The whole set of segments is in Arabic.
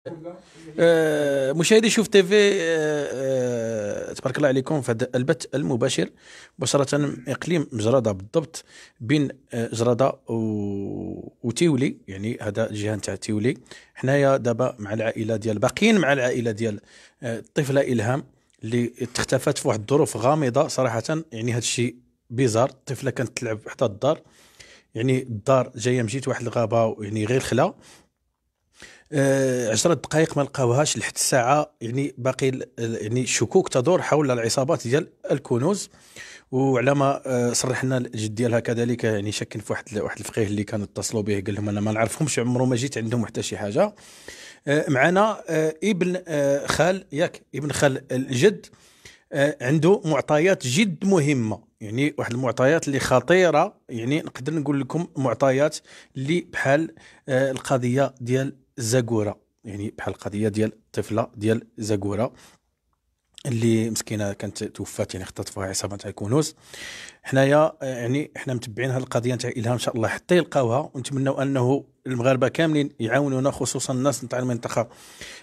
آه، مشاهدي شوف تي في آه، آه، تبارك الله عليكم في هذا البث المباشر مباشرة من اقليم زرادة بالضبط بين زرادة وتيولي يعني هذا الجهه نتاع تيولي حنايا دابا مع العائله ديال باقيين مع العائله ديال الطفله الهام اللي اختفت في واحد الظروف غامضه صراحه يعني هذا الشيء بيزار الطفله كانت تلعب حتى الدار يعني الدار جايه مشيت واحد الغابه يعني غير خلا 10 آه، دقائق ما لقاوهاش لحد الساعه يعني باقي يعني شكوك تدور حول العصابات ديال الكنوز وعلى ما آه، صرح لنا الجد ديالها كذلك يعني شكل في واحد واحد الفقيه اللي كانوا اتصلوا به قال لهم انا ما نعرفهمش عمره ما جيت عندهم حتى شي حاجه آه، معنا ابن خال ياك ابن خال الجد عنده معطيات جد مهمه يعني واحد المعطيات اللي خطيره يعني نقدر نقول لكم معطيات اللي بحال القضيه ديال زاكوره يعني بحال القضيه ديال الطفله ديال زاكوره اللي مسكينه كانت توفات يعني اختطفوها عصابه تاع الكونوس حنايا آه، يعني حنا متبعين هذه القضيه نتاع الهام ان شاء الله حتى يلقاوها ونتمنوا انه المغاربه كاملين يعاونونا خصوصا الناس نتاع المنطقه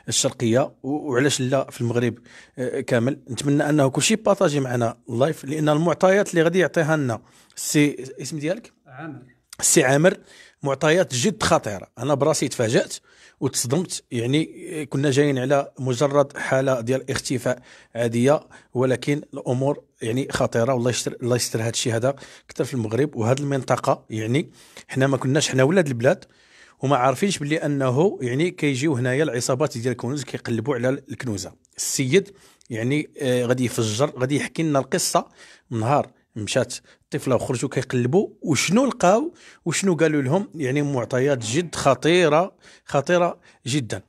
الشرقيه وعلاش لا في المغرب آه، كامل نتمنى انه كلشي بارطاجي معنا اللايف لان المعطيات اللي غادي يعطيها لنا السي اسم ديالك عامر السي عامر معطيات جد خطيره انا براسي تفاجات وتصدمت يعني كنا جايين على مجرد حاله ديال اختفاء عاديه ولكن الامور يعني خطيره والله يستر الله يستر هذا الشيء هذا كثر في المغرب وهذه المنطقه يعني حنا ما كناش حنا ولاد البلاد وما عارفينش بلي انه يعني كيجيو هنايا العصابات ديال الكنوز كيقلبوا على الكنوزه السيد يعني آه غادي يفجر غادي يحكي لنا القصه نهار مشات الطفله وخرجوا كيقلبوا وشنو لقاو وشنو قالوا لهم يعني معطيات جد خطيره خطيره جدا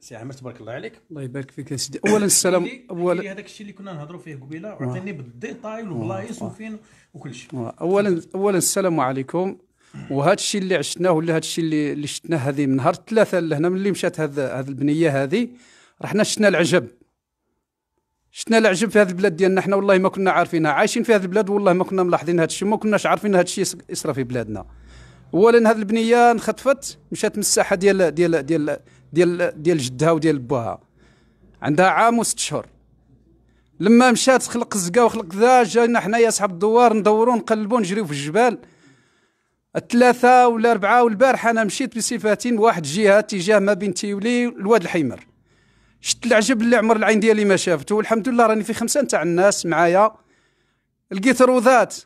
سي عامر تبارك الله عليك الله يبارك فيك سيدي اولا السلام اولا هذاك الشيء اللي كنا نهضروا فيه قبيله عطيني بالديتاي والبلايص وفين وكل شيء اولا اولا السلام عليكم وهذا الشيء اللي عشناه ولا هذا الشيء اللي شفناه هذه من نهار الثلاثه لهنا ملي مشات هذه البنيه هذه رحنا شفنا العجب شفنا العجب في هذه البلاد ديالنا حنا والله ما كنا عارفينها عايشين في هذه البلاد والله ما كنا ملاحظين هذا الشيء ما كناش عارفين هذا الشيء يصرى في بلادنا اولا هذه البنيه انخطفت مشات من الساحه ديال ديال ديال ديال ديال جدها وديال باها عندها عام وست شهور لما مشات خلق الزقا وخلق ذا جينا حنايا صحاب الدوار ندورو نقلبو نجريو في الجبال الثلاثة ولا أربعة والبارحة أنا مشيت بصفتي واحد جهة اتجاه ما بين تيولي الواد الحمر شت العجب اللي عمر العين ديالي ما شافته والحمد لله راني في خمسه نتاع الناس معايا لقيت روذات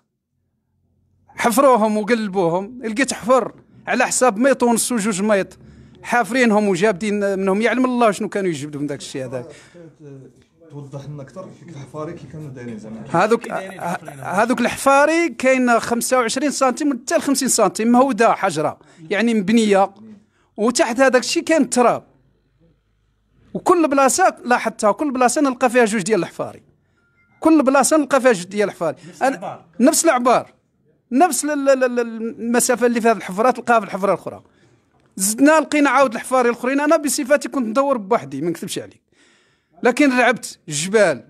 حفروهم وقلبوهم لقيت حفر على حساب ميط ونص وجوج ميط حافرينهم وجابدين منهم يعلم الله شنو كانوا يجبدوا من داك الشيء هذاك آه، آه، توضح لنا اكثر الحفاري كي كانوا دايرين زعما هذوك آه، هذوك الحفاري كاين 25 سنتيم حتى ل 50 سنتيم مهوده حجره يعني مبنيه وتحت هذاك الشيء كان تراب وكل بلاصه لاحظتها كل بلاصه نلقى فيها جوج ديال الحفاري كل بلاصه نلقى فيها جوج ديال الحفاري نفس العبار نفس المسافه اللي فيها الحفره تلقاها في الحفره الاخرى زدنا لقينا عاود الحفاري الاخرين انا بصفتي كنت ندور بوحدي ما نكذبش عليك لكن لعبت الجبال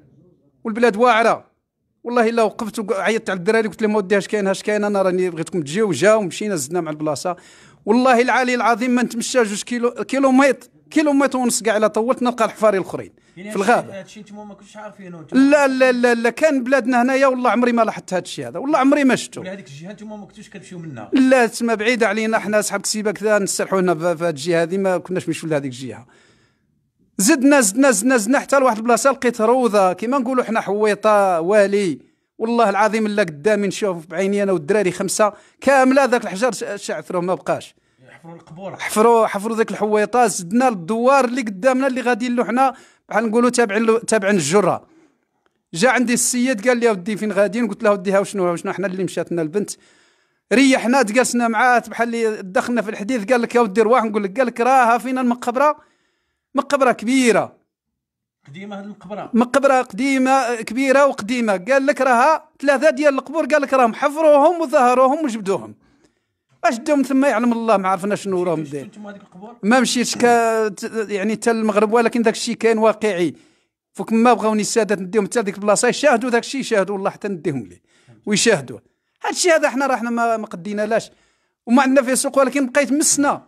والبلاد واعره والله الا وقفت وعيطت على الدراري قلت لهم اودي اش كاين اش كاين انا راني بغيتكم تجيو جاو مشينا زدنا مع البلاصه والله العلي العظيم ما نتمشى جوج كيلو كيلو ميط كيلومتر ونص كاع على طولت نلقى الحفاري الاخرين يعني في الغابه هذا الشيء انتم ما كنتوش عارفينه لا لا لا لا كان بلادنا هنايا والله عمري ما لاحظت هذا الشيء هذا والله عمري ما شفته هذيك الجهه انتم ما كنتوش كتمشيو منها لا تسمى بعيده علينا احنا صحاب كسيبه كذا نسرحوا هنا في هذه الجهه هذه ما كناش مشيو لهذيك الجهه زدنا زدنا زدنا زدنا حتى لواحد البلاصه لقيت روضه كيما نقولوا احنا حويطه والي والله العظيم الا قدامي نشوف بعيني انا والدراري خمسه كامله ذاك الحجر شعثره ما بقاش حفروا القبور حفروا حفروا ذاك الحويطات زدنا الدوار اللي قدامنا اللي غادي له حنا بحال نقولوا تابعين تابعين الجره جا عندي السيد قال لي ودي فين غاديين قلت له ودي ها وشنو وشنو حنا اللي مشاتنا البنت ريحنا تقاسنا معاه بحال اللي دخلنا في الحديث قال لك يا ودي رواح نقول لك قال لك راها فينا المقبره مقبره كبيره قديمه هذه المقبره مقبره قديمه كبيره وقديمه قال لك راها ثلاثه ديال القبور قال لك راهم حفروهم وظهروهم وجبدوهم اش داهم ثم يعلم الله ما عرفنا شنو راهم داير ما مشيتش يعني حتى المغرب ولكن داك الشيء كاين واقعي فوك ما بغاوني السادات نديهم حتى ديك البلاصه يشاهدوا داك الشيء يشاهدوا والله حتى نديهم ليه ويشاهدوه هذا الشيء هذا حنا راه حنا ما قدينا لاش وما عندنا فيه سوق ولكن بقيت مسنا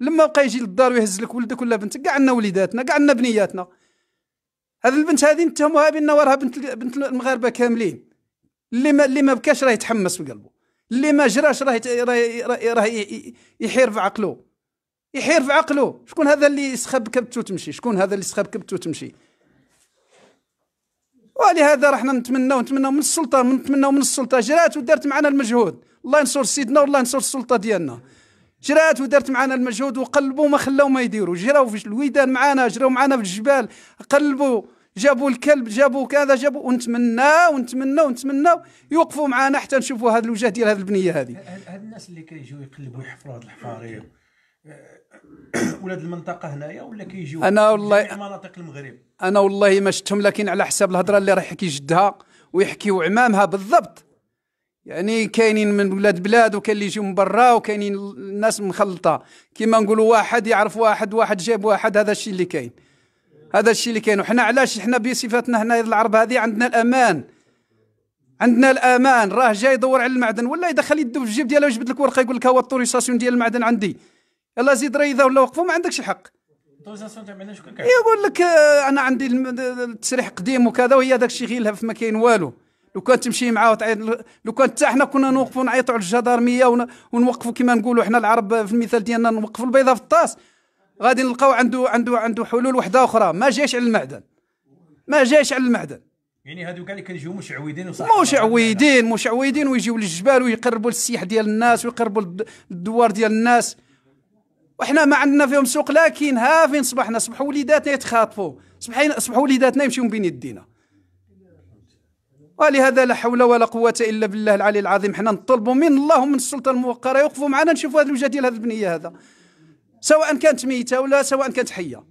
لما بقى يجي للدار ويهز لك ولدك ولا بنتك كاع عندنا وليداتنا كاع عندنا بنياتنا هذه البنت هذه نتهموها بان وراها بنت بنت المغاربه كاملين اللي ما اللي ما بكاش راه يتحمس في قلبه اللي ما جراش راه راه يحير في عقله يحير في عقله شكون هذا اللي سخب كبته وتمشي شكون هذا اللي سخب كبته وتمشي ولهذا رحنا نتمناو نتمناو من السلطه نتمناو من السلطه جرات ودارت معنا المجهود الله ينصر سيدنا والله ينصر السلطه ديالنا جرات ودارت معنا المجهود وقلبوا ما خلاو ما يديروا جراو في الويدان معنا جراو معنا في الجبال قلبوا جابوا الكلب جابوا كذا جابوا ونتمنى ونتمنى ونتمنى يوقفوا معنا حتى نشوفوا هذا الوجه ديال هذه البنيه هذه هاد الناس اللي كيجيو يقلبوا يحفروا هاد الحفاريه أه، ولاد المنطقه هنايا ولا كيجيو انا والله مناطق المغرب انا والله ما شفتهم لكن على حساب الهضره اللي راح يحكي جدها ويحكيو عمامها بالضبط يعني كاينين من ولاد بلاد وكاين اللي يجيو من برا وكاينين الناس مخلطه كيما نقولوا واحد يعرف واحد واحد جاب واحد هذا الشيء اللي كاين هذا الشيء اللي كاين وحنا علاش حنا بصفتنا هنا العرب هذه عندنا الامان عندنا الامان راه جاي يدور على المعدن ولا يدخل يده في الجيب ديالو يجبد لك ورقه يقول لك ها هو الطوريساسيون ديال المعدن عندي يلا زيد اذا ولا وقفوا ما عندكش الحق يقول لك آه، انا عندي التسريح قديم وكذا وهي داك الشيء في ما كاين والو لو كان تمشي معاه وتعيط لو كان حتى حنا كنا نوقفوا نعيطوا على الجدارميه ونوقفوا كما نقولوا حنا العرب في المثال ديالنا نوقفوا البيضه في الطاس غادي نلقاو عنده عنده عنده حلول وحده اخرى ما جاش على المعدن ما جاش على المعدن يعني هادو كاع اللي كنجيو مشعويدين وصح مشعويدين مشعويدين ويجيو للجبال ويقربوا للسياح ديال الناس ويقربوا للدوار ديال الناس وحنا ما عندنا فيهم سوق لكن ها فين صبحنا صبحوا وليداتنا يتخاطفوا صبحين صبحوا وليداتنا يمشيو بين يدينا ولهذا لا حول ولا قوة إلا بالله العلي العظيم حنا نطلبوا من الله ومن السلطة الموقرة يوقفوا معنا نشوفوا هذا الوجه ديال هذا البنية هذا سواء كانت ميته ولا سواء كانت حيه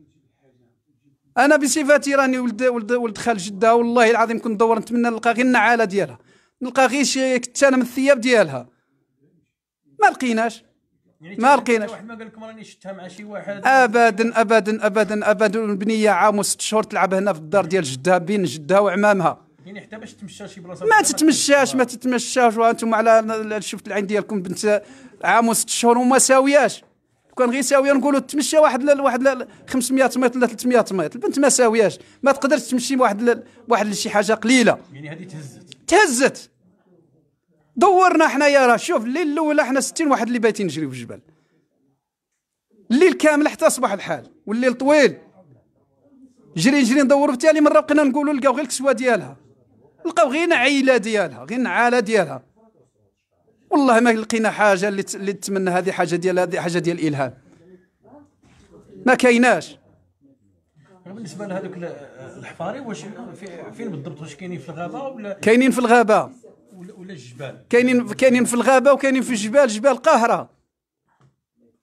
انا بصفتي راني ولد ولد ولد خال جده والله العظيم كنت ندور نتمنى نلقى غير النعاله ديالها نلقى غير شي كتانه من الثياب ديالها ما لقيناش يعني ما لقيناش واحد ما قال لكم راني شفتها مع شي واحد ابدا ابدا ابدا ابدا البنيه عام وست شهور تلعب هنا في الدار ديال جدها بين جدها وعمامها يعني حتى باش تمشى شي بلاصه ما تتمشاش ما تتمشاش وانتم على شفت العين ديالكم بنت عام وست شهور وما ساوياش كان غير ساويه نقولوا تمشى واحد لواحد واحد 500 متر ولا 300 متر البنت ما ساوياش ما تقدرش تمشي واحد واحد شي حاجه قليله يعني هذه تهزت تهزت دورنا حنايا راه شوف الليل الاول حنا 60 واحد اللي بايتين نجريو في الجبل الليل كامل حتى صباح الحال والليل طويل جري جري ندور بالتالي مره بقينا نقولوا لقاو غير الكسوه ديالها لقاو غير عيله ديالها غير نعاله ديالها والله ما لقينا حاجه اللي تتمنى هذه حاجه ديال هذه حاجه ديال الالهام ما كايناش بالنسبه لهذوك الحفاري واش فين بالضبط واش كاينين في الغابه ولا كاينين في الغابه ولا الجبال كاينين كاينين في الغابه وكاينين في الجبال جبال القاهره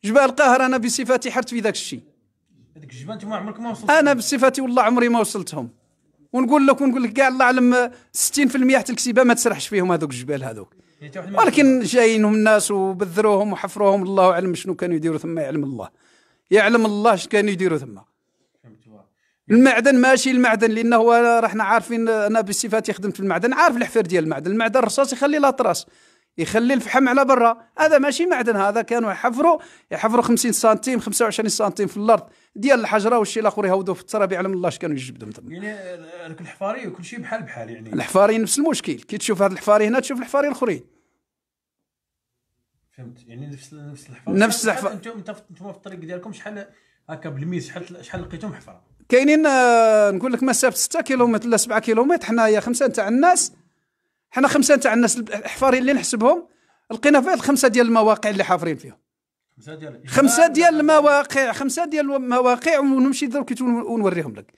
جبال القاهره انا بصفتي حرت في ذاك الشيء هذيك الجبال انت ما عمرك ما وصلت انا بصفتي والله عمري ما وصلتهم ونقول لك ونقول لك كاع الله اعلم 60% حتى الكسيبه ما تسرحش فيهم هذوك الجبال هذوك ولكن جايينهم الناس وبذروهم وحفروهم الله اعلم شنو كانوا يديروا ثم يعلم الله يعلم الله شنو كانوا يديروا ثم المعدن ماشي المعدن لانه راحنا عارفين انا بصفتي خدمت في المعدن عارف الحفر ديال المعدن المعدن الرصاص يخلي لا طراس يخلي الفحم على برا هذا ماشي معدن هذا كانوا يحفروا يحفروا 50 سنتيم 25 سنتيم في الارض ديال الحجره والشيء الاخر يهودوا في التراب يعلم الله اش كانوا يجبدوا يعني هذاك آه، الحفاري وكل شيء بحال بحال يعني الحفاري نفس المشكل كي تشوف هذا الحفاري هنا تشوف الحفاري الاخرين فهمت يعني نفس نفس الحفاري نفس الحفاري انتم انتم في الطريق ديالكم شحال هكا بالميز شحال شحال لقيتهم حفره كاينين آه، نقول لك مسافه 6 كيلومتر ولا 7 كيلومتر حنايا خمسه تاع الناس حنا خمسه تاع الناس الحفارين اللي نحسبهم لقينا في الخمسه ديال المواقع اللي حافرين فيهم خمسه ديال خمسه ديال المواقع خمسه ديال المواقع ونمشي درك ونوريهم لك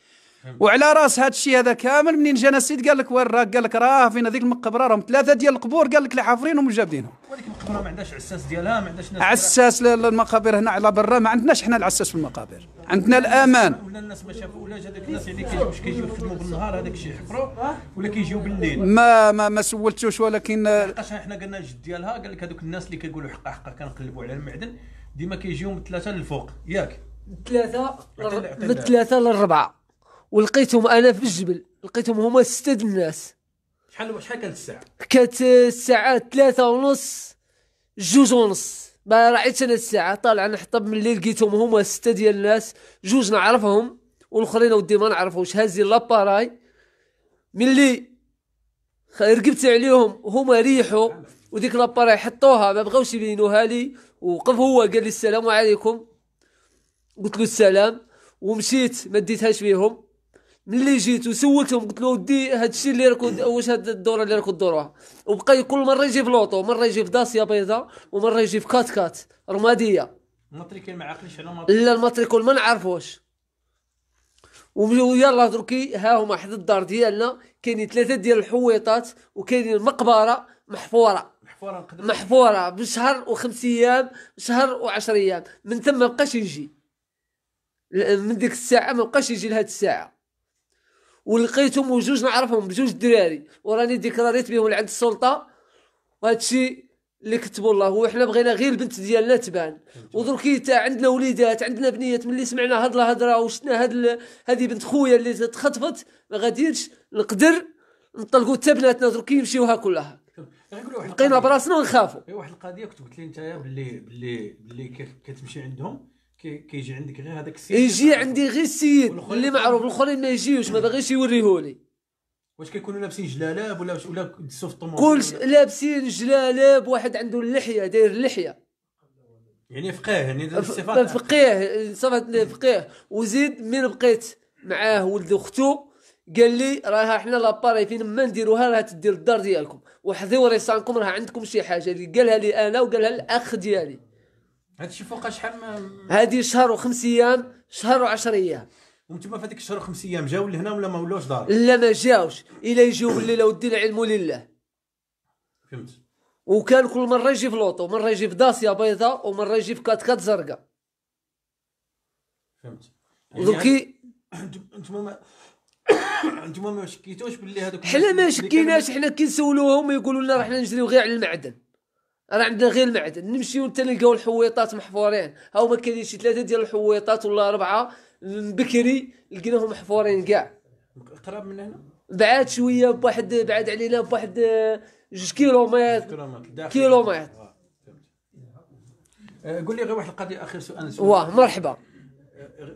وعلى راس هذا الشيء هذا كامل منين جا نسيت قال لك وين راه قال لك راه فين هذيك المقبره راهم ثلاثه ديال القبور قال لك لا حافرينهم وجابدينهم وهذيك المقبره ما عندهاش عساس ديالها ما عندهاش ناس عساس للمقابر هنا على برا ما عندناش حنا العساس في المقابر عندنا الامان ولا الناس ما شافوا ولا هذاك الناس اللي كيجيو كيجيو يخدموا بالنهار هذاك الشيء يحفروا ولا كيجيو بالليل ما ما, ما سولتوش ولكن لحقاش حنا قلنا الجد ديالها قال لك هذوك الناس اللي كيقولوا حقا حقا كنقلبوا على المعدن ديما كيجيو من ثلاثه للفوق ياك ثلاثه من ثلاثه للربعه ولقيتهم انا في الجبل لقيتهم هما ستة الناس شحال شحال كانت الساعه؟ كانت الساعه ثلاثة ونص جوج ونص ما راعيتش انا الساعه طالع نحطب من الليل لقيتهم هما ستة ديال الناس جوج نعرفهم والاخرين ودي ما نعرفوش هازين لاباراي ملي رقبت عليهم هما ريحوا وديك لاباراي حطوها ما بغاوش يبينوها لي وقف هو قال لي السلام عليكم قلت له السلام ومشيت ما ديتهاش بهم ملي جيت وسولتهم قلت له ودي هذا الشيء اللي راكو واش هاد الدوره اللي راكو دوروها وبقى كل مره يجيب لوطو مره يجيب داسيا بيضاء ومره يجيب كات كات رماديه الماتريكول ما عاقلش على لا الماتريكول ما نعرفوش ويلا دركي ها هما حد الدار ديالنا كاينين ثلاثه ديال الحويطات وكاينين مقبره محفوره محفوره محفوره بشهر وخمس ايام شهر وعشر ايام من ما بقاش يجي من ديك الساعه ما بقاش يجي لهاد الساعه ولقيتهم وجوج نعرفهم بجوج دراري وراني ديكلاريت بهم لعند السلطه وهادشي اللي كتبوا الله وحنا بغينا غير البنت ديالنا تبان ودركي تا عندنا وليدات عندنا بنيات ملي سمعنا هاد الهضره وشفنا هاد هذه بنت خويا اللي تخطفت ما غاديش نقدر نطلقوا حتى بناتنا دركي يمشيوها كلها بقينا براسنا ونخافوا إيه، واحد القضيه كنت قلت لي انت باللي باللي باللي كتمشي عندهم كيجي عندك غير هذاك السيد يجي عندي غير السيد اللي معروف الاخرين ما يجيوش ما باغيش يوريهولي واش كيكونوا لابسين جلالاب ولا ولا دسوا في الطموح كل لابسين جلالاب واحد عنده اللحيه داير اللحيه يعني فقيه يعني الصفات فقيه صفات يعني. فقيه وزيد من بقيت معاه ولد اختو قال لي راه حنا لاباري فين ما نديروها راه تدير الدار ديالكم وحذوري ريسانكم راه عندكم شي حاجه اللي قالها لي انا وقالها الاخ ديالي هادشي فوق شحال ما هادي شهر وخمس ايام شهر وعشر ايام وانتم في هذيك الشهر وخمس ايام جاو لهنا ولا ما ولاوش دار لا ما جاوش الا يجيو بالليل ودي العلم لله فهمت وكان كل مره يجي في لوطو مره يجي في داسيا بيضاء ومره يجي في كات كات زرقاء فهمت يعني دوكي انتم ما انتم ما شكيتوش باللي هذوك حنا ما شكيناش حنا كي نسولوهم يقولوا لنا رحنا نجريو غير على المعدن راه عندنا غير المعدن نمشيو حتى نلقاو الحويطات محفورين هاو ما كاينين شي ثلاثه ديال الحويطات ولا اربعه من بكري لقيناهم محفورين كاع قراب من هنا بعاد شويه بواحد بعاد علينا بواحد جوج كيلومتر كيلومتر آه، آه، قول لي غير واحد القضيه اخر سؤال واه مرحبا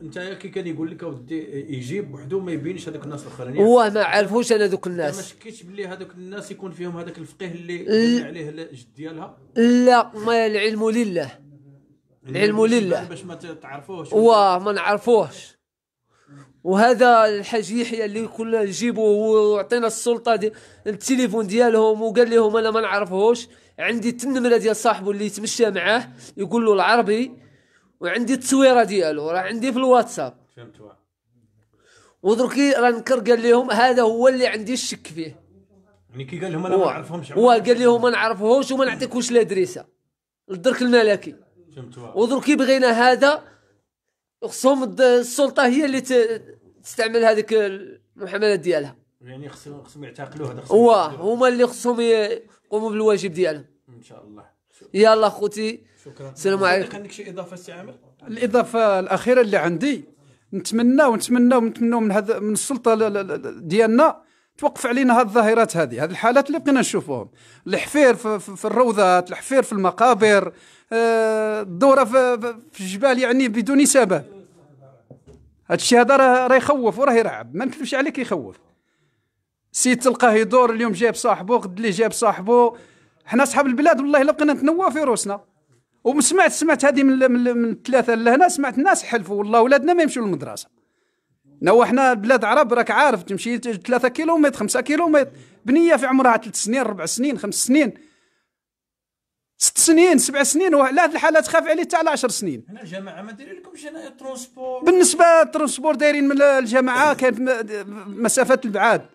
انت كي كان يقول لك اودي يجيب بوحدو ما يبينش هذوك الناس الاخرين هو ما عرفوش انا ذوك الناس ما شكيتش بلي هذوك الناس يكون فيهم هذاك الفقيه اللي ل... عليه الجد ديالها لا ما العلم لله يعني العلم لله باش ما تعرفوهش واه ما نعرفوهش وهذا الحاج يحيى اللي كنا نجيبوه وعطينا السلطه دي التليفون ديالهم وقال لهم انا ما نعرفهوش عندي تنمره ديال صاحبه اللي يتمشى معاه يقول له العربي وعندي التصويره ديالو راه عندي في الواتساب فهمت ودركي راه نكر قال لهم هذا هو اللي عندي الشك فيه يعني كي قال لهم انا ما نعرفهمش هو قال لهم ما نعرفهوش وما نعطيكوش الادريسه الدرك الملكي فهمت ودركي بغينا هذا خصهم السلطه هي اللي تستعمل هذيك المحاملات ديالها يعني خصهم خصهم يعتقلوه هذا خصهم هو هما اللي خصهم يقوموا بالواجب ديالهم ان شاء الله يلا خوتي شكرا السلام عليكم عندك شي اضافه سي عامر الاضافه الاخيره اللي عندي نتمناو نتمناو نتمناو من هذا من السلطه ديالنا توقف علينا هذه الظاهرات هذه هذه الحالات اللي بقينا نشوفوهم الحفير في, الروضات الحفير في المقابر آه، الدوره في, في الجبال يعني بدون سبب هذا الشيء هذا راه يخوف وراه يرعب ما نكذبش عليك يخوف سيد تلقاه يدور اليوم جاب صاحبه غد اللي جاب صاحبه حنا اصحاب البلاد والله الا بقينا نتنوى في روسنا وسمعت سمعت هذه من, من, من الثلاثه لهنا سمعت الناس حلفوا والله ولادنا ما يمشوا للمدرسه نو حنا بلاد عرب راك عارف تمشي 3 كيلومتر 5 كيلومتر بنيه في عمرها 3 سنين 4 سنين 5 سنين ست سنين سبع سنين وعلى هذه الحاله تخاف عليه حتى على 10 سنين هنا الجماعه ما دايرين لكم شي ترونسبور بالنسبه للترونسبور دايرين من الجماعه كانت مسافات البعاد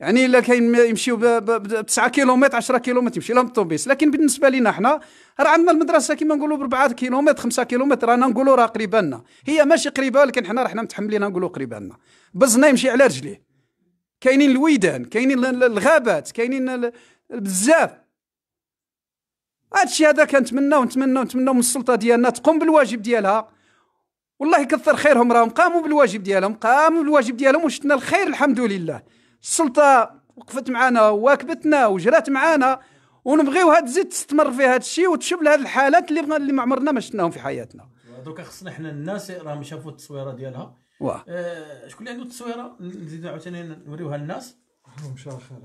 يعني الا كاين يمشيو ب 9 كيلومتر 10 كيلومتر يمشي لهم الطوبيس لكن بالنسبه لنا حنا راه عندنا المدرسه كيما نقولوا ب 4 كيلومتر 5 كيلومتر رانا نقولوا راه قريبه لنا هي ماشي قريبه لكن حنا حنا متحملين نقولوا قريبه لنا بزنا يمشي على رجليه كاينين الويدان كاينين الغابات كاينين بزاف هادشي هذا كنتمناو نتمناو نتمناو من السلطه ديالنا تقوم بالواجب ديالها والله يكثر خيرهم راهم قاموا بالواجب ديالهم قاموا بالواجب ديالهم وشتنا الخير الحمد لله السلطه وقفت معنا وواكبتنا وجرات معنا ونبغيو هاد الزيت تستمر في هاد الشيء وتشوف لهاد الحالات اللي اللي ما عمرنا ما شفناهم في حياتنا دوكا خصنا حنا الناس راهم شافوا التصويره ديالها واه شكون اللي عنده التصويره نزيدو عاوتاني نوريوها للناس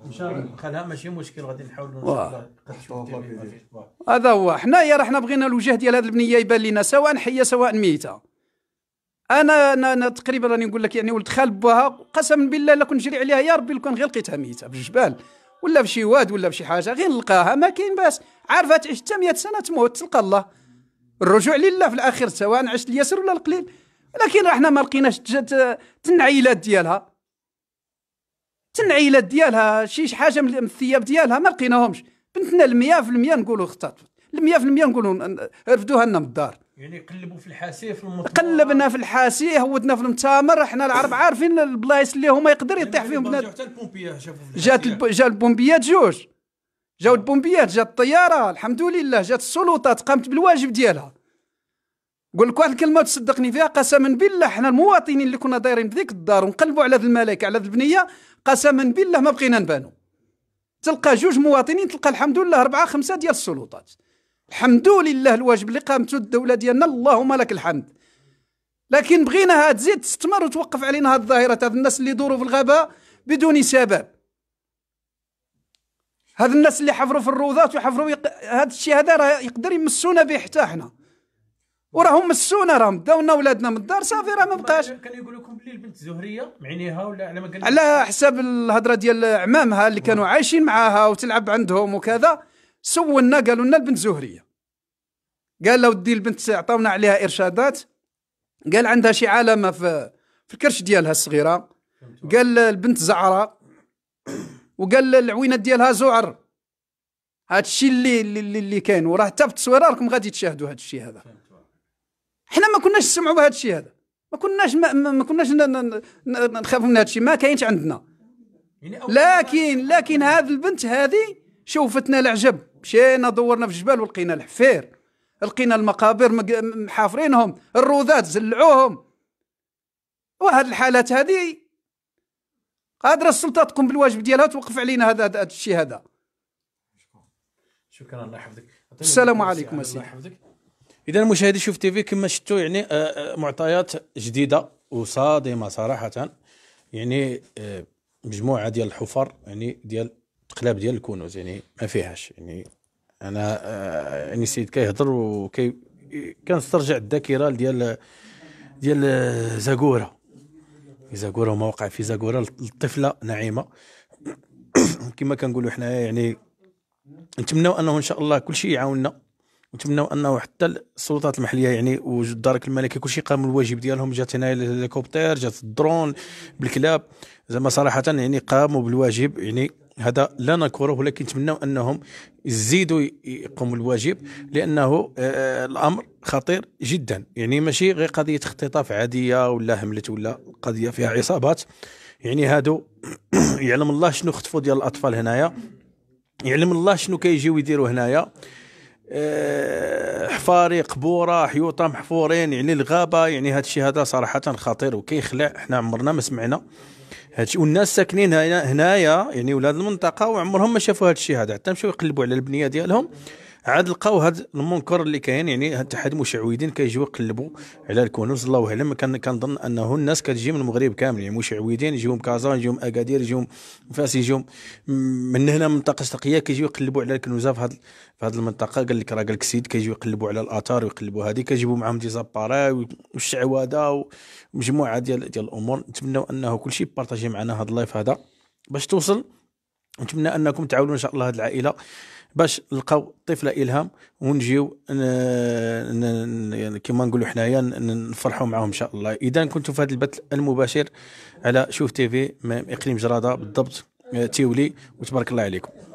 مشاغل خلها ماشي مشكل غادي نحاولوا هذا هو حنايا راه حنا بغينا الوجه ديال هاد البنيه يبان لنا سواء حيه سواء ميته انا انا, أنا تقريبا راني نقول لك يعني ولد خال باها قسما بالله لا كنت نجري عليها يا ربي لو كان غير لقيتها ميته في الجبال ولا في شي واد ولا في شي حاجه غير نلقاها ما كاين باس عارفه تعيش حتى 100 سنه تموت تلقى الله الرجوع لله في الاخر سواء عشت اليسر ولا القليل لكن احنا ما لقيناش تنعيلات ديالها تنعيلات ديالها شي حاجه من الثياب ديالها ما لقيناهمش بنتنا ال 100% نقولوا اختطفت ال 100% نقولوا رفدوها لنا من الدار يعني قلبوا في الحاسيه في المطمئة. قلبنا في الحاسيه هودنا في المتامر حنا العرب عارفين البلايص اللي هما يقدر يطيح يعني فيهم بنات حتى البومبيات شافوا جات الب... جا البومبيات جوج جاو البومبيات جات الطياره الحمد لله جات السلطات قامت بالواجب ديالها قول لك واحد الكلمه تصدقني فيها قسما بالله حنا المواطنين اللي كنا دايرين في ذيك الدار ونقلبوا على الملائكه على البنيه قسما بالله ما بقينا نبانو تلقى جوج مواطنين تلقى الحمد لله اربعه خمسه ديال السلطات الحمد لله الواجب اللي قامته الدوله ديالنا اللهم لك الحمد لكن بغيناها تزيد تستمر وتوقف علينا هذه الظاهره هاد الناس اللي يدوروا في الغابه بدون سبب هاد الناس اللي حفروا في الروضات وحفروا يق... هذا الشيء هذا راه يقدر يمسونا به حتى حنا وراهم مسونا راهم داونا ولادنا من الدار صافي راه ما بقاش كانوا يقول لكم بلي البنت زهريه معينيها ولا على ما قال على حساب الهضره ديال عمامها اللي كانوا عايشين معاها وتلعب عندهم وكذا سولنا قالوا لنا البنت زهريه قال لو ودي البنت عطاونا عليها ارشادات قال عندها شي علامه في في الكرش ديالها الصغيره قال البنت زعراء وقال العوينات ديالها زعر هذا الشيء اللي اللي, اللي كاين وراه حتى في التصويره راكم غادي تشاهدوا هذا الشيء هذا حنا ما كناش نسمعوا بهذا الشيء هذا ما كناش ما, ما كناش نخافوا من هذا الشيء ما كاينش عندنا يعني لكن لكن هذه البنت هذه شوفتنا العجب مشينا دورنا في الجبال ولقينا الحفير لقينا المقابر محافرينهم الروذات زلعوهم وهاد الحالات هذه قادرة السلطة تقوم بالواجب ديالها توقف علينا هذا الشيء هذا شكرا الله يحفظك السلام عليكم الله يحفظك اذا مشاهدي شوف تيفي كما شفتوا يعني آه، آه، معطيات جديده وصادمه صراحه يعني آه، مجموعه ديال الحفر يعني ديال انقلاب ديال الكنوز يعني ما فيهاش يعني انا آه يعني السيد كيهضر وكي كنسترجع الذاكره ديال ديال زاكوره زاكوره وما وقع في زاكوره الطفله نعيمه كما كنقولوا حنايا يعني نتمناو انه ان شاء الله كل شيء يعاوننا نتمنوا انه حتى السلطات المحليه يعني الدرك الملكي كلشي قاموا الواجب ديالهم جات هنا الهليكوبتر جات الدرون بالكلاب زعما صراحه يعني قاموا بالواجب يعني هذا لا نكره ولكن نتمناو انهم يزيدوا يقوموا الواجب لانه آه، الامر خطير جدا يعني ماشي غير قضيه اختطاف عاديه ولا هملت ولا قضيه فيها عصابات يعني هادو يعلم الله شنو خطفوا ديال الاطفال هنايا يعلم الله شنو كيجيو يديروا هنايا آه، حفاري قبوره حيوطه محفورين يعني الغابه يعني هذا الشيء هذا صراحه خطير وكيخلع حنا عمرنا ما سمعنا هادشي والناس ساكنين هنايا يعني ولاد المنطقه وعمرهم ما شافوا هادشي هذا حتى مشاو يقلبوا على البنيه ديالهم عاد لقاو هاد المنكر اللي كاين يعني هاد حد مشعوذين كيجيو يقلبوا على الكنوز الله اعلم كان كنظن انه الناس كتجي من المغرب كامل يعني مشعوذين يجيو من كازا يجيو من اكادير يجيو من فاس يجيو من هنا منطقه شرقيه كيجيو يقلبوا على الكنوزه في هاد في هاد المنطقه قال لك راه قال لك السيد كيجيو يقلبوا على الاثار ويقلبوا هادي كيجيبوا معاهم دي زاباري والشعوذه ومجموعه ديال ديال الامور نتمنوا انه كل شيء بارطاجي معنا هاد اللايف هذا باش توصل نتمنى انكم تعاونوا ان شاء الله هاد العائله باش نلقاو طفله الهام ونجيو يعني كما نقولوا حنايا نفرحوا معاهم ان شاء الله اذا كنتم في هذا البث المباشر على شوف تيفي اقليم جراده بالضبط تيولي وتبارك الله عليكم